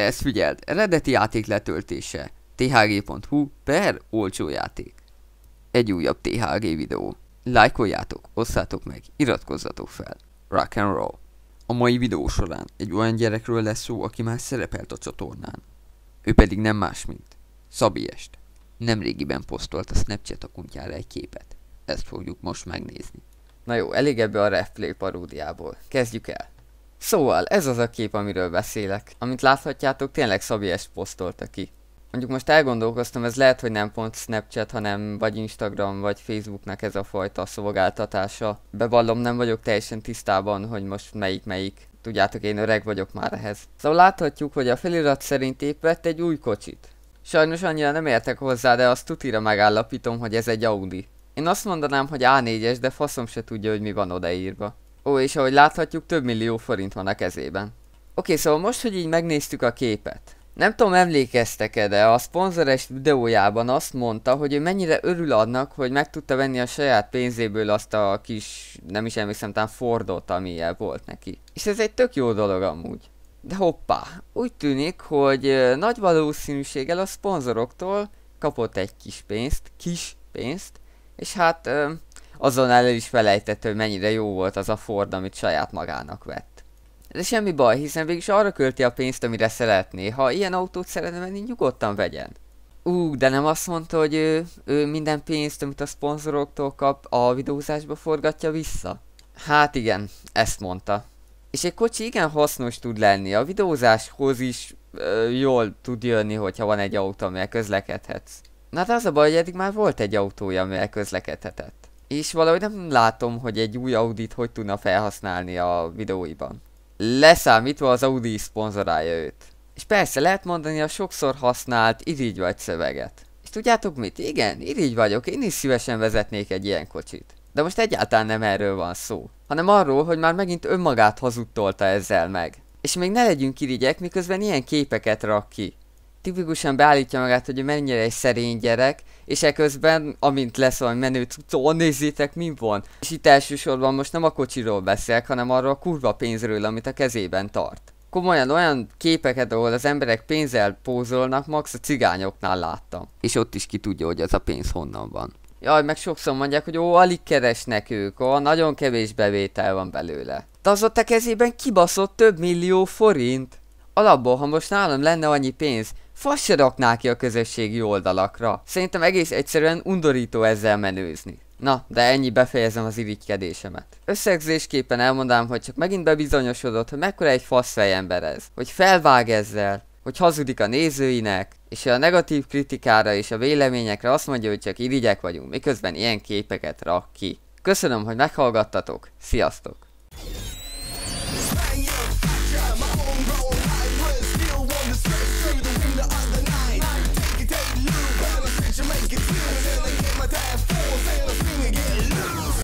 ezt figyeld, eredeti játék letöltése thg.hu per olcsó játék. Egy újabb THG videó. Lájkoljátok, osszátok meg, iratkozzatok fel. Rock and roll. A mai videó során egy olyan gyerekről lesz szó, aki már szerepelt a csatornán. Ő pedig nem más, mint Est. Nemrégiben posztolt a Snapchat akuntjára egy képet. Ezt fogjuk most megnézni. Na jó, elég ebből a Refplay paródiából. Kezdjük el! Szóval ez az a kép, amiről beszélek. Amit láthatjátok, tényleg Szabi ezt posztolta ki. Mondjuk most elgondolkoztam, ez lehet, hogy nem pont Snapchat, hanem vagy Instagram, vagy Facebooknak ez a fajta szolgáltatása. Bevallom, nem vagyok teljesen tisztában, hogy most melyik melyik. Tudjátok, én öreg vagyok már ehhez. Szóval láthatjuk, hogy a felirat szerint épp vett egy új kocsit. Sajnos annyira nem értek hozzá, de azt tutira megállapítom, hogy ez egy Audi. Én azt mondanám, hogy A4-es, de faszom se tudja, hogy mi van odaírva. Ó, és ahogy láthatjuk, több millió forint van a kezében. Oké, szóval most, hogy így megnéztük a képet. Nem tudom, emlékeztek-e, de a szponzores videójában azt mondta, hogy ő mennyire örül annak, hogy meg tudta venni a saját pénzéből azt a kis, nem is emlékszem, talán Fordot, ami volt neki. És ez egy tök jó dolog amúgy. De hoppá, úgy tűnik, hogy nagy valószínűséggel a szponzoroktól kapott egy kis pénzt, kis pénzt, és hát azon el is felejtett, hogy mennyire jó volt az a Ford, amit saját magának vett. De semmi baj, hiszen végig arra költi a pénzt, amire szeretné. Ha ilyen autót szeretne venni, nyugodtan vegyen. Ú, de nem azt mondta, hogy ő, ő minden pénzt, amit a szponzoroktól kap, a videózásba forgatja vissza? Hát igen, ezt mondta. És egy kocsi igen hasznos tud lenni, a videózáshoz is ö, jól tud jönni, hogyha van egy autó, amivel közlekedhetsz. Na de az a baj, hogy eddig már volt egy autója, amivel közlekedhetett és valahogy nem látom, hogy egy új Audit hogy tudna felhasználni a videóiban. Leszámítva az Audi szponzorálja őt. És persze lehet mondani a sokszor használt irigy vagy szöveget. És tudjátok mit? Igen, irigy vagyok, én is szívesen vezetnék egy ilyen kocsit. De most egyáltalán nem erről van szó, hanem arról, hogy már megint önmagát hazudtolta ezzel meg. És még ne legyünk irigyek, miközben ilyen képeket rak ki tipikusan beállítja magát, hogy mennyire egy szerény gyerek, és eközben, amint lesz valami menő tudtó, nézzétek, mi van. És itt elsősorban most nem a kocsiról beszélek, hanem arról a kurva pénzről, amit a kezében tart. Komolyan olyan képeket, ahol az emberek pénzzel pózolnak, max a cigányoknál láttam. És ott is ki tudja, hogy az a pénz honnan van. Jaj, meg sokszor mondják, hogy ó, alig keresnek ők, ó, nagyon kevés bevétel van belőle. De az ott a kezében kibaszott több millió forint. Alapból, ha most nálam lenne annyi pénz, Fasz rakná ki a közösségi oldalakra. Szerintem egész egyszerűen undorító ezzel menőzni. Na, de ennyi befejezem az irigykedésemet. Összegzésképpen elmondám, hogy csak megint bebizonyosodott, hogy mekkora egy faszfej ember ez. Hogy felvág ezzel, hogy hazudik a nézőinek, és a negatív kritikára és a véleményekre azt mondja, hogy csak irigyek vagyunk, miközben ilyen képeket rak ki. Köszönöm, hogy meghallgattatok, sziasztok!